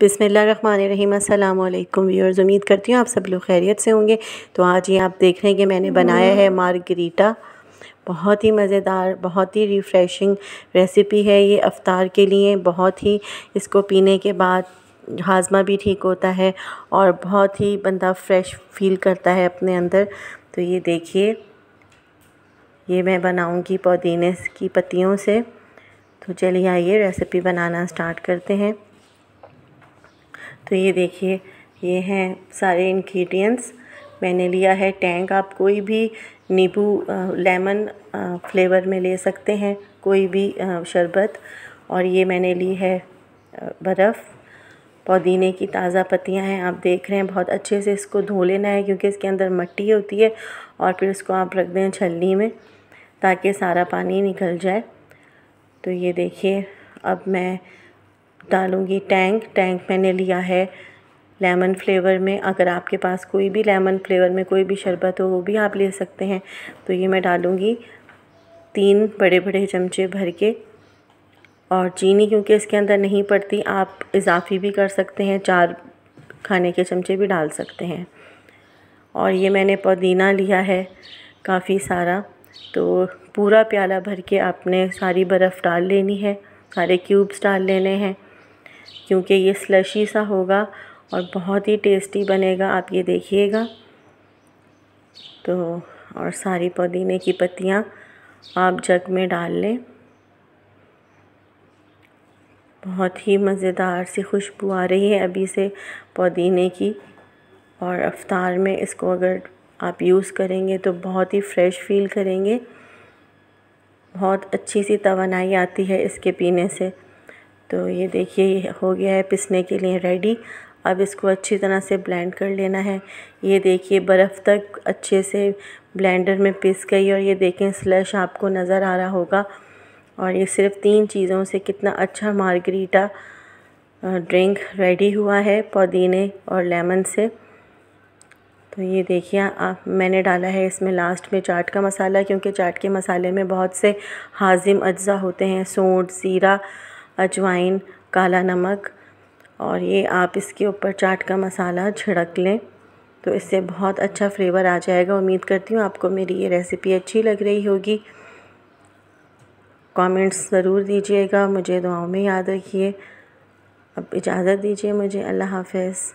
बिसमीम अल्लाम व्यूअर्स उम्मीद करती हूँ आप सब लोग खैरियत से होंगे तो आज ये आप देख रहे हैं कि मैंने बनाया है मार्गरीटा बहुत ही मज़ेदार बहुत ही रिफ़्रेशिंग रेसिपी है ये अफ्तार के लिए बहुत ही इसको पीने के बाद हाजमा भी ठीक होता है और बहुत ही बंदा फ्रेश फील करता है अपने अंदर तो ये देखिए ये मैं बनाऊँगी पुदीने की पत्तियों से तो चलिए आइए रेसिपी बनाना स्टार्ट करते हैं तो ये देखिए ये हैं सारे इन्ग्रीडियंट्स मैंने लिया है टैंग आप कोई भी नींबू लेमन फ्लेवर में ले सकते हैं कोई भी शरबत और ये मैंने ली है बर्फ़ पुदीने की ताज़ा पत्तियां हैं आप देख रहे हैं बहुत अच्छे से इसको धो लेना है क्योंकि इसके अंदर मट्टी होती है और फिर इसको आप रख दें छलनी में ताकि सारा पानी निकल जाए तो ये देखिए अब मैं डालूँगी टैंक टैंक मैंने लिया है लेमन फ्लेवर में अगर आपके पास कोई भी लेमन फ्लेवर में कोई भी शरबत हो वो भी आप ले सकते हैं तो ये मैं डालूँगी तीन बड़े बड़े चमचे भर के और चीनी क्योंकि इसके अंदर नहीं पड़ती आप इजाफी भी कर सकते हैं चार खाने के चमचे भी डाल सकते हैं और ये मैंने पुदीना लिया है काफ़ी सारा तो पूरा प्याला भर के आपने सारी बर्फ़ डाल लेनी है सारे क्यूब्स डाल लेने हैं क्योंकि ये स्लशी सा होगा और बहुत ही टेस्टी बनेगा आप ये देखिएगा तो और सारी पुदीने की पत्तियाँ आप जग में डाल लें बहुत ही मज़ेदार सी खुशबू आ रही है अभी से पुदीने की और अफ्तार में इसको अगर आप यूज़ करेंगे तो बहुत ही फ्रेश फील करेंगे बहुत अच्छी सी तोानाई आती है इसके पीने से तो ये देखिए हो गया है पिसने के लिए रेडी अब इसको अच्छी तरह से ब्लेंड कर लेना है ये देखिए बर्फ़ तक अच्छे से ब्लेंडर में पिस गई और ये देखें स्लश आपको नज़र आ रहा होगा और ये सिर्फ तीन चीज़ों से कितना अच्छा मार्गरीटा ड्रिंक रेडी हुआ है पुदीने और लेमन से तो ये देखिए आप मैंने डाला है इसमें लास्ट में चाट का मसाला क्योंकि चाट के मसाले में बहुत से हाजिम अज्जा होते हैं सूंठ ज़ीरा अजवाइन काला नमक और ये आप इसके ऊपर चाट का मसाला छिड़क लें तो इससे बहुत अच्छा फ्लेवर आ जाएगा उम्मीद करती हूँ आपको मेरी ये रेसिपी अच्छी लग रही होगी कमेंट्स ज़रूर दीजिएगा मुझे दुआओं में याद रखिए अब इजाज़त दीजिए मुझे अल्लाह हाफिज़